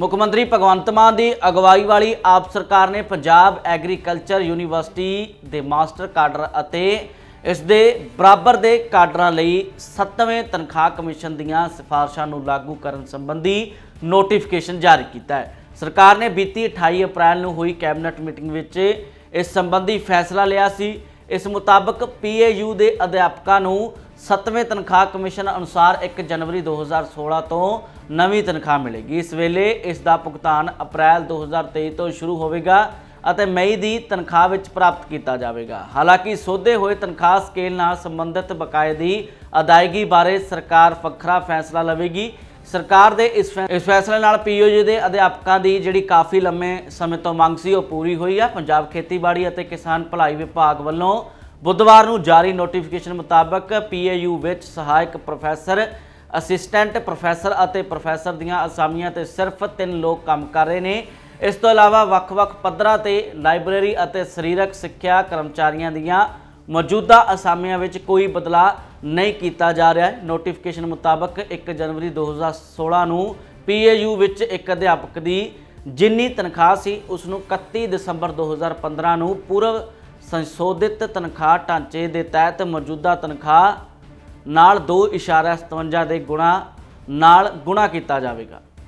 ਮੁੱਖ ਮੰਤਰੀ ਭਗਵੰਤ ਮਾਨ ਦੀ ਅਗਵਾਈ ਵਾਲੀ ਆਪ ਸਰਕਾਰ ਨੇ ਪੰਜਾਬ ਐਗਰੀਕਲਚਰ ਯੂਨੀਵਰਸਿਟੀ ਦੇ ਮਾਸਟਰ ਕਾਡਰ ਅਤੇ ਇਸ ਦੇ ਬਰਾਬਰ ਦੇ ਕਾਡਰਾਂ ਲਈ 7ਵੇਂ ਤਨਖਾਹ ਕਮਿਸ਼ਨ ਦੀਆਂ ਸਿਫਾਰਸ਼ਾਂ ਨੂੰ ਲਾਗੂ ਕਰਨ ਸੰਬੰਧੀ ਨੋਟੀਫਿਕੇਸ਼ਨ ਜਾਰੀ ਕੀਤਾ ਹੈ ਸਰਕਾਰ ਨੇ ਬੀਤੀ 28 ਅਪ੍ਰੈਲ ਨੂੰ ਹੋਈ ਕੈਬਨਿਟ ਮੀਟਿੰਗ ਵਿੱਚ ਇਸ ਸੰਬੰਧੀ ਫੈਸਲਾ ਲਿਆ ਸੀ ਇਸ ਮੁਤਾਬਕ ਪੀਏਯੂ ਦੇ ਅਧਿਆਪਕਾਂ ਨੂੰ 7ਵੇਂ ਤਨਖਾਹ ਕਮਿਸ਼ਨ ਅਨੁਸਾਰ 1 ਜਨਵਰੀ 2016 ਤੋਂ ਨਵੀਂ ਤਨਖਾਹ ਮਿਲੇਗੀ ਇਸ ਵੇਲੇ ਇਸ ਦਾ ਭੁਗਤਾਨ ਅਪ੍ਰੈਲ 2023 ਤੋਂ ਸ਼ੁਰੂ ਹੋਵੇਗਾ ਅਤੇ ਮਈ ਦੀ ਤਨਖਾਹ ਵਿੱਚ ਪ੍ਰਾਪਤ ਕੀਤਾ ਜਾਵੇਗਾ ਹਾਲਾਂਕਿ ਸੋਧੇ ਹੋਏ ਤਨਖਾਹ ਸਕੇਲ ਨਾਲ ਸੰਬੰਧਿਤ ਬਕਾਏ ਦੀ ਅਦਾਇਗੀ ਬਾਰੇ ਸਰਕਾਰ ਫਖਰਾ ਫੈਸਲਾ ਲਵੇਗੀ ਸਰਕਾਰ ਦੇ ਇਸ ਫੈਸਲੇ ਨਾਲ ਪੀਓਜੀ ਦੇ ਅਧਿਆਪਕਾਂ ਦੀ ਜਿਹੜੀ ਕਾਫੀ ਲੰਮੇ ਸਮੇਂ ਤੋਂ ਮੰਗ ਸੀ ਉਹ ਪੂਰੀ ਹੋਈ ਆ ਪੰਜਾਬ ਖੇਤੀਬਾੜੀ ਅਤੇ ਕਿਸਾਨ ਭਲਾਈ ਵਿਭਾਗ ਵੱਲੋਂ ਬੁੱਧਵਾਰ ਨੂੰ ਜਾਰੀ ਨੋਟੀਫਿਕੇਸ਼ਨ ਮੁਤਾਬਕ ਪੀਏਯੂ ਵਿੱਚ ਸਹਾਇਕ ਪ੍ਰੋਫੈਸਰ ਅਸਿਸਟੈਂਟ ਪ੍ਰੋਫੈਸਰ ਅਤੇ ਪ੍ਰੋਫੈਸਰ ਦੀਆਂ ਅਸਾਮੀਆਂ ਤੇ ਸਿਰਫ 3 ਲੋਕ ਕੰਮ ਕਰ ਰਹੇ ਨੇ ਇਸ ਤੋਂ ਇਲਾਵਾ ਵੱਖ-ਵੱਖ ਪੱਧਰਾਂ ਤੇ ਲਾਇਬ੍ਰੇਰੀ ਅਤੇ ਸਰੀਰਕ ਸਿੱਖਿਆ ਕਰਮਚਾਰੀਆਂ ਦੀਆਂ ਮੌਜੂਦਾ ਅਸਾਮੀਆਂ ਵਿੱਚ ਕੋਈ ਬਦਲਾਅ ਨਹੀਂ ਕੀਤਾ ਜਾ ਰਿਹਾ ਨੋਟੀਫਿਕੇਸ਼ਨ ਮੁਤਾਬਕ 1 ਜਨਵਰੀ 2016 ਨੂੰ ਪੀਏਯੂ ਵਿੱਚ ਇੱਕ ਅਧਿਆਪਕ ਦੀ ਜਿੰਨੀ ਤਨਖਾਹ ਸੀ ਉਸ ਨੂੰ 31 ਦਸੰਬਰ 2015 ਨੂੰ ਪੂਰਵ ਸੰਸ਼ੋਧਿਤ ਤਨਖਾਹ ਢਾਂਚੇ ਦੇ ਤਹਿਤ ਮੌਜੂਦਾ ਤਨਖਾਹ ਨਾਲ 2.57 ਦੇ ਗੁਣਾ ਨਾਲ ਗੁਣਾ ਕੀਤਾ ਜਾਵੇਗਾ